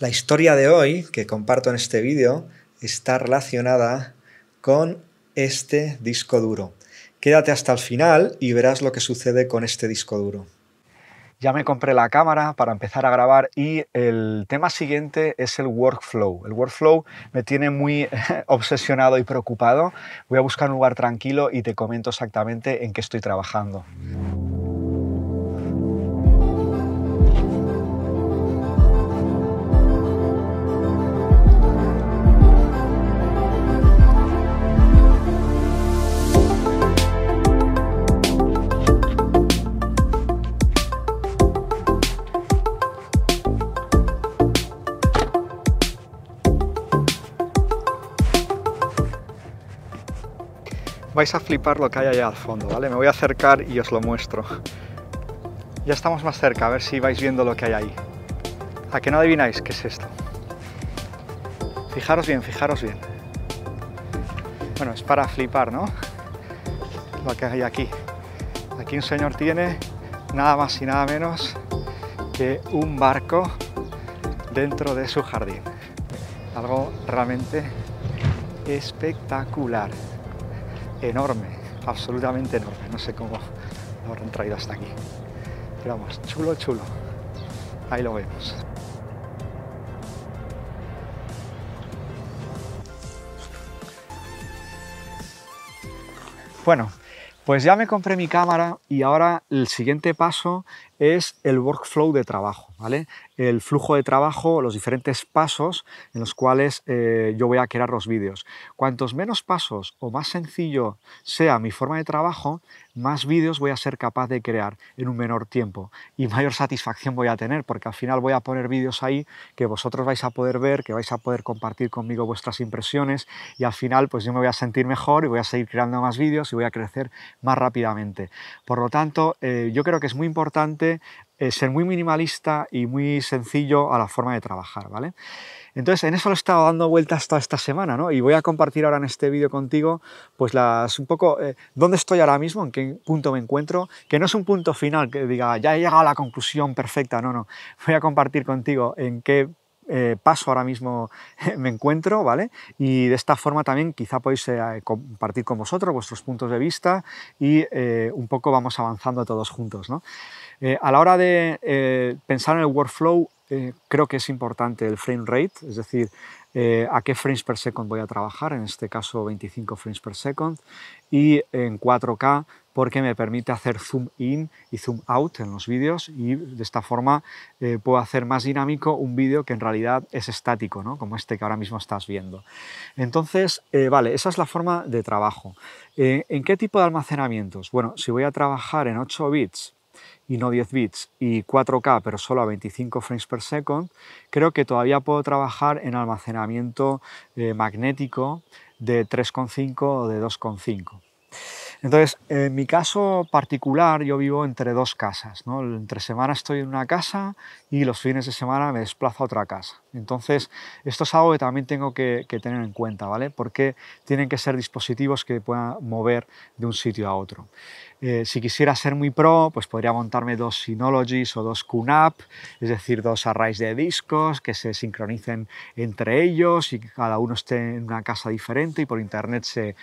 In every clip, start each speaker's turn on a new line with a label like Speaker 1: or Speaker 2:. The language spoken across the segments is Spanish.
Speaker 1: La historia de hoy que comparto en este vídeo está relacionada con este disco duro. Quédate hasta el final y verás lo que sucede con este disco duro. Ya me compré la cámara para empezar a grabar y el tema siguiente es el workflow. El workflow me tiene muy obsesionado y preocupado. Voy a buscar un lugar tranquilo y te comento exactamente en qué estoy trabajando. Vais a flipar lo que hay allá al fondo, ¿vale? Me voy a acercar y os lo muestro. Ya estamos más cerca, a ver si vais viendo lo que hay ahí. ¿A que no adivináis qué es esto? Fijaros bien, fijaros bien. Bueno, es para flipar, ¿no? Lo que hay aquí. Aquí un señor tiene nada más y nada menos que un barco dentro de su jardín. Algo realmente espectacular enorme, absolutamente enorme. No sé cómo lo habrán traído hasta aquí. Pero vamos, chulo, chulo. Ahí lo vemos. Bueno, pues ya me compré mi cámara y ahora el siguiente paso es el workflow de trabajo. El flujo de trabajo, los diferentes pasos en los cuales eh, yo voy a crear los vídeos. Cuantos menos pasos o más sencillo sea mi forma de trabajo, más vídeos voy a ser capaz de crear en un menor tiempo y mayor satisfacción voy a tener porque al final voy a poner vídeos ahí que vosotros vais a poder ver, que vais a poder compartir conmigo vuestras impresiones y al final pues yo me voy a sentir mejor y voy a seguir creando más vídeos y voy a crecer más rápidamente. Por lo tanto, eh, yo creo que es muy importante eh, ser muy minimalista y muy sencillo a la forma de trabajar, ¿vale? Entonces, en eso lo he estado dando vueltas toda esta semana, ¿no? Y voy a compartir ahora en este vídeo contigo, pues un poco, eh, dónde estoy ahora mismo, en qué punto me encuentro, que no es un punto final que diga, ya he llegado a la conclusión perfecta, no, no. Voy a compartir contigo en qué eh, paso ahora mismo me encuentro, ¿vale? Y de esta forma también quizá podéis eh, compartir con vosotros vuestros puntos de vista y eh, un poco vamos avanzando todos juntos, ¿no? a la hora de pensar en el workflow, creo que es importante el frame rate, es decir, a qué frames per second voy a trabajar, en este caso 25 frames per second, y en 4K porque me permite hacer zoom in y zoom out en los vídeos y de esta forma eh, puedo hacer más dinámico un vídeo que en realidad es estático, como este que ahora mismo estás viendo. Entonces, eh, vale, esa es la forma de trabajo. Eh, ¿En qué tipo de almacenamientos? Bueno, si voy a trabajar en 8 bits y no 10 bits y 4K pero solo a 25 frames per second, creo que todavía puedo trabajar en almacenamiento magnético de 3,5 o de 2,5. Entonces, en mi caso particular, yo vivo entre dos casas. Entre semana estoy en una casa y los fines de semana me desplazo a otra casa. Entonces, esto es algo que también tengo que, tener en cuenta, ¿vale? Porque tienen que ser dispositivos que puedan mover de un sitio a otro. Eh, si quisiera ser muy pro, pues podría montarme dos Synologies o dos QNAP, es decir, dos arrays de discos que se sincronicen entre ellos y cada uno esté en una casa diferente y por internet se,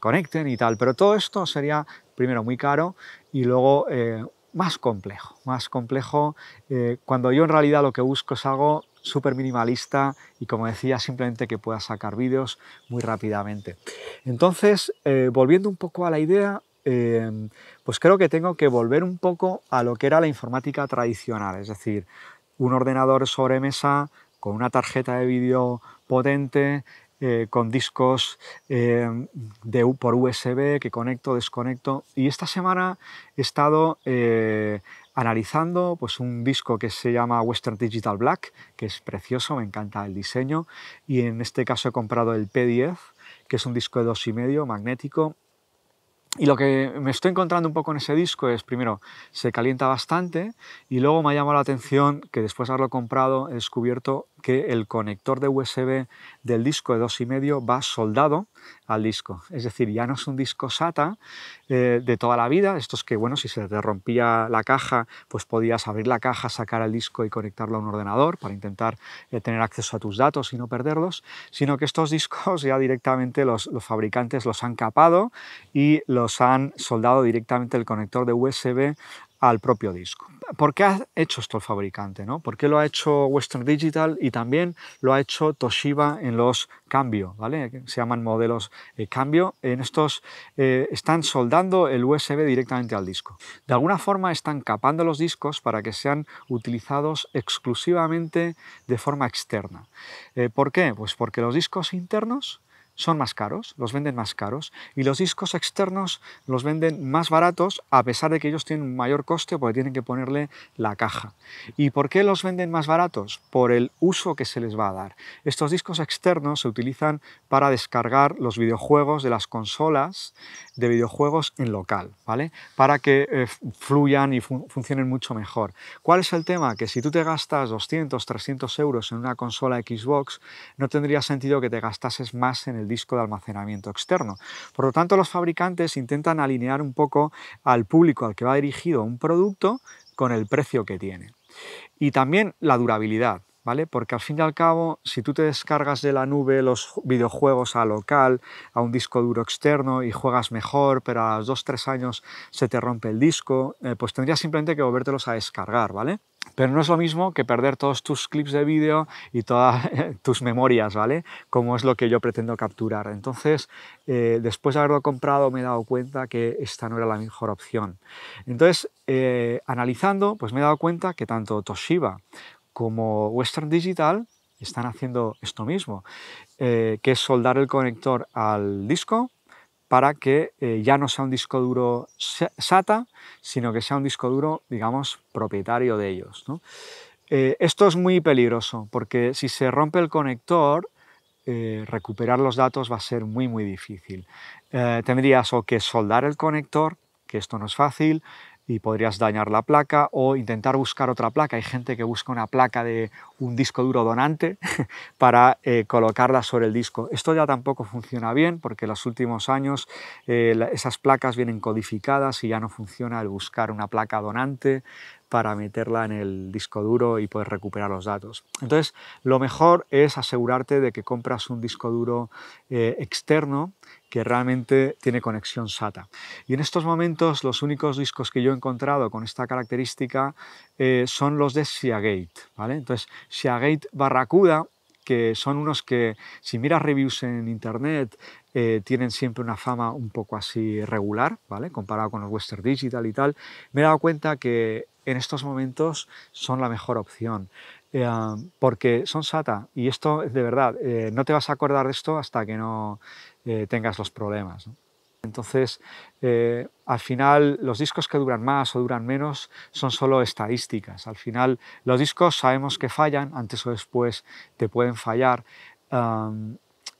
Speaker 1: conecten y tal. Pero todo esto sería primero muy caro y luego eh, más complejo, más complejo eh, cuando yo en realidad lo que busco es algo súper minimalista y como decía, simplemente que pueda sacar vídeos muy rápidamente. Entonces, eh, volviendo un poco a la idea, em, pues creo que tengo que volver un poco a lo que era la informática tradicional, es decir, un ordenador sobre mesa con una tarjeta de vídeo potente, eh, con discos em, de, por USB que conecto, desconecto. Y esta semana he estado eh, analizando pues, un disco que se llama Western Digital Black, que es precioso, me encanta el diseño, y en este caso he comprado el P10, que es un disco de 2,5, magnético. Y lo que me estoy encontrando un poco en ese disco es, primero, se calienta bastante y luego me ha llamado la atención que después de haberlo comprado he descubierto que el conector de USB del disco de 2,5 va soldado al disco. Es decir, ya no es un disco SATA eh, de toda la vida. esto es que, bueno, si se te rompía la caja, pues podías abrir la caja, sacar el disco y conectarlo a un ordenador para intentar eh, tener acceso a tus datos y no perderlos, sino que estos discos ya directamente los, los fabricantes los han capado y los han soldado directamente el conector de USB al propio disco. ¿Por qué ha hecho esto el fabricante? ¿Por qué lo ha hecho Western Digital y también lo ha hecho Toshiba en los cambio? ¿vale? Se llaman modelos eh, cambio. En estos eh, están soldando el USB directamente al disco. De alguna forma están capando los discos para que sean utilizados exclusivamente de forma externa. Eh, ¿Por qué? Pues porque los discos internos son más caros, los venden más caros, y los discos externos los venden más baratos a pesar de que ellos tienen un mayor coste porque tienen que ponerle la caja. ¿Y por qué los venden más baratos? Por el uso que se les va a dar. Estos discos externos se utilizan para descargar los videojuegos de las consolas de videojuegos en local, ¿vale? Para que eh, fluyan y funcionen mucho mejor. ¿Cuál es el tema? Que si tú te gastas 200, 300 euros en una consola Xbox, no tendría sentido que te gastases más en el disco de almacenamiento externo. Por lo tanto, los fabricantes intentan alinear un poco al público al que va dirigido un producto con el precio que tiene. Y también la durabilidad. ¿vale? Porque al fin y al cabo, si tú te descargas de la nube los videojuegos a local, a un disco duro externo y juegas mejor, pero a los 2-3 años se te rompe el disco, eh, pues tendrías simplemente que volvértelos a descargar, ¿vale? Pero no es lo mismo que perder todos tus clips de vídeo y todas tus memorias, ¿vale? Como es lo que yo pretendo capturar. Entonces, eh, después de haberlo comprado, me he dado cuenta que esta no era la mejor opción. Entonces, eh, analizando, pues me he dado cuenta que tanto Toshiba como Western Digital están haciendo esto mismo, eh, que es soldar el conector al disco para que eh, ya no sea un disco duro SATA, sino que sea un disco duro, digamos, propietario de ellos. Eh, esto es muy peligroso porque si se rompe el conector, recuperar los datos va a ser muy, muy difícil. tendrías que soldar el conector, que esto no es fácil, y podrías dañar la placa o intentar buscar otra placa. Hay gente que busca una placa de un disco duro donante para eh, colocarla sobre el disco. Esto ya tampoco funciona bien porque en los últimos años eh, esas placas vienen codificadas y ya no funciona el buscar una placa donante para meterla en el disco duro y poder recuperar los datos. Entonces, lo mejor es asegurarte de que compras un disco duro eh, externo que realmente tiene conexión SATA. Y en estos momentos los únicos discos que yo he encontrado con esta característica eh, son los de Seagate. ¿vale? Entonces, Seagate Barracuda que son unos que, si miras reviews en internet, eh, tienen siempre una fama un poco así regular, ¿vale? Comparado con los Western Digital y tal. Me he dado cuenta que en estos momentos son la mejor opción. Eh, porque son sata y esto de verdad, eh, no te vas a acordar de esto hasta que no eh, tengas los problemas. Entonces, al final, los discos que duran más o duran menos son solo estadísticas. Al final, los discos sabemos que fallan, antes o después te pueden fallar.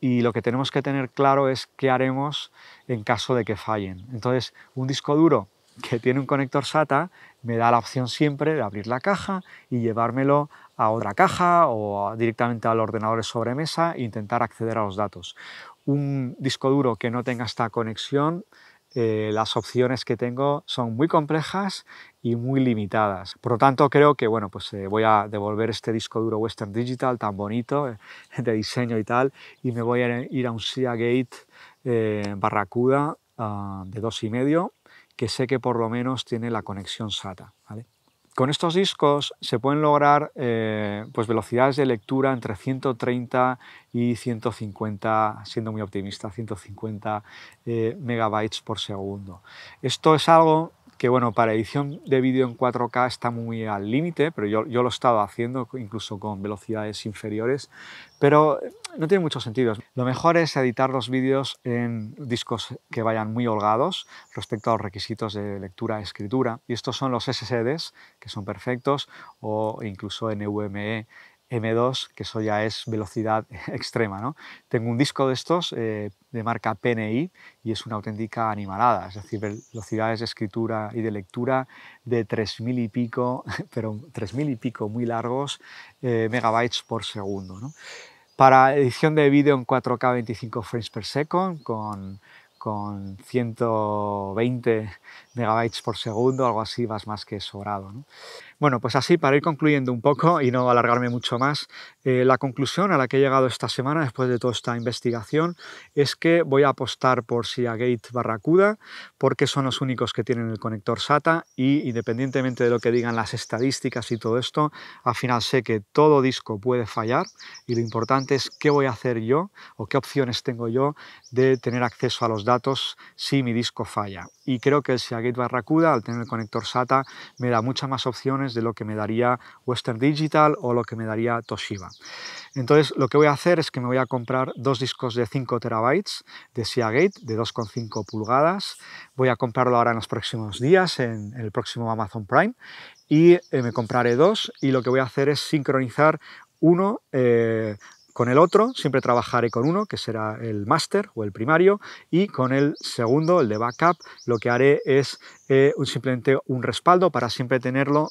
Speaker 1: y lo que tenemos que tener claro es qué haremos en caso de que fallen. Entonces, un disco duro que tiene un conector SATA me da la opción siempre de abrir la caja y llevármelo a otra caja o directamente al ordenador de sobremesa e intentar acceder a los datos. Un disco duro que no tenga esta conexión, eh, las opciones que tengo son muy complejas y muy limitadas. Por lo tanto, creo que bueno, pues, eh, voy a devolver este disco duro Western Digital tan bonito, eh, de diseño y tal, y me voy a ir a un Seagate Gate Barracuda ah, de dos y medio que sé que por lo menos tiene la conexión SATA. Con estos discos se pueden lograr eh, pues velocidades de lectura entre 130 y 150, siendo muy optimista, 150 eh, megabytes por segundo. Esto es algo que bueno, para edición de vídeo en 4K está muy al límite, pero yo, lo he estado haciendo incluso con velocidades inferiores, pero no tiene mucho sentido. Lo mejor es editar los vídeos en discos que vayan muy holgados respecto a los requisitos de lectura escritura, y estos son los SSDs, que son perfectos, o incluso NVMe M2, que eso ya es velocidad extrema. ¿no? Tengo un disco de estos eh, de marca PNI y es una auténtica animalada, es decir, velocidades de escritura y de lectura de 3.000 y pico, pero 3.000 y pico muy largos eh, megabytes por segundo. Para edición de vídeo en 4K 25 frames per second con 120 megabytes por segundo, algo así, vas más que sobrado. Bueno, pues así, para ir concluyendo un poco y no alargarme mucho más, eh, la conclusión a la que he llegado esta semana después de toda esta investigación es que voy a apostar por Seagate Barracuda porque son los únicos que tienen el conector SATA y independientemente de lo que digan las estadísticas y todo esto, al final sé que todo disco puede fallar y lo importante es qué voy a hacer yo o qué opciones tengo yo de tener acceso a los datos si mi disco falla. Y creo que el Seagate Barracuda, al tener el conector SATA, me da muchas más opciones de lo que me daría Western Digital o lo que me daría Toshiba. Entonces lo que voy a hacer es que me voy a comprar dos discos de 5 terabytes de Seagate de 2,5 pulgadas. Voy a comprarlo ahora en los próximos días en, el próximo Amazon Prime y eh, me compraré dos y lo que voy a hacer es sincronizar uno eh, con el otro siempre trabajaré con uno, que será el máster o el primario, y con el segundo, el de backup, lo que haré es eh, simplemente un respaldo para siempre tenerlo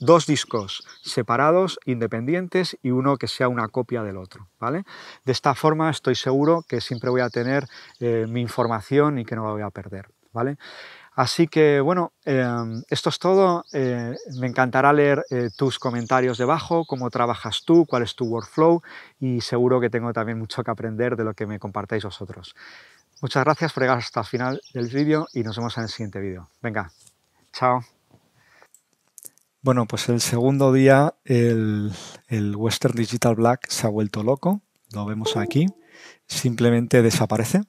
Speaker 1: dos discos separados, independientes y uno que sea una copia del otro. ¿vale? De esta forma estoy seguro que siempre voy a tener eh, mi información y que no la voy a perder. ¿vale? Así que bueno, em, esto es todo. Eh, me encantará leer eh, tus comentarios debajo, cómo trabajas tú, cuál es tu workflow y seguro que tengo también mucho que aprender de lo que me compartáis vosotros. Muchas gracias por llegar hasta el final del vídeo y nos vemos en el siguiente vídeo. Venga, chao. Bueno, pues el segundo día el Western Digital Black se ha vuelto loco, lo vemos aquí simplemente desaparece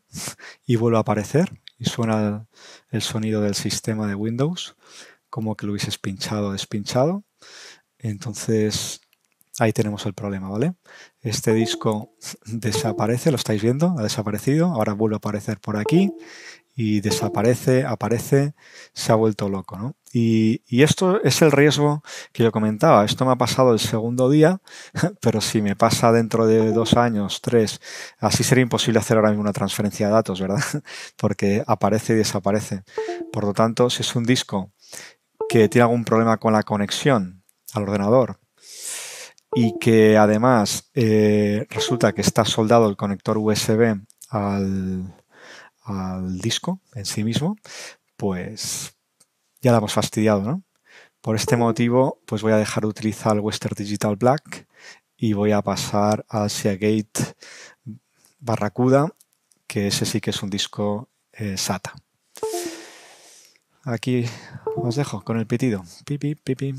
Speaker 1: y vuelve a aparecer y suena el sonido del sistema de Windows como que lo hubieses pinchado o despinchado. Entonces ahí tenemos el problema, ¿vale? Este disco desaparece, lo estáis viendo, ha desaparecido, ahora vuelve a aparecer por aquí y desaparece, aparece, se ha vuelto loco. Y, esto es el riesgo que yo comentaba. Esto me ha pasado el segundo día, pero si me pasa dentro de dos años, tres, así sería imposible hacer ahora mismo una transferencia de datos, ¿verdad? Porque aparece y desaparece. Por lo tanto, si es un disco que tiene algún problema con la conexión al ordenador y que además eh, resulta que está soldado el conector USB al al disco en sí mismo, pues ya la hemos fastidiado, Por este motivo, pues voy a dejar de utilizar el Western Digital Black y voy a pasar al Seagate Barracuda, que ese sí que es un disco eh, SATA. Aquí os dejo con el pitido. Pipi, pipi.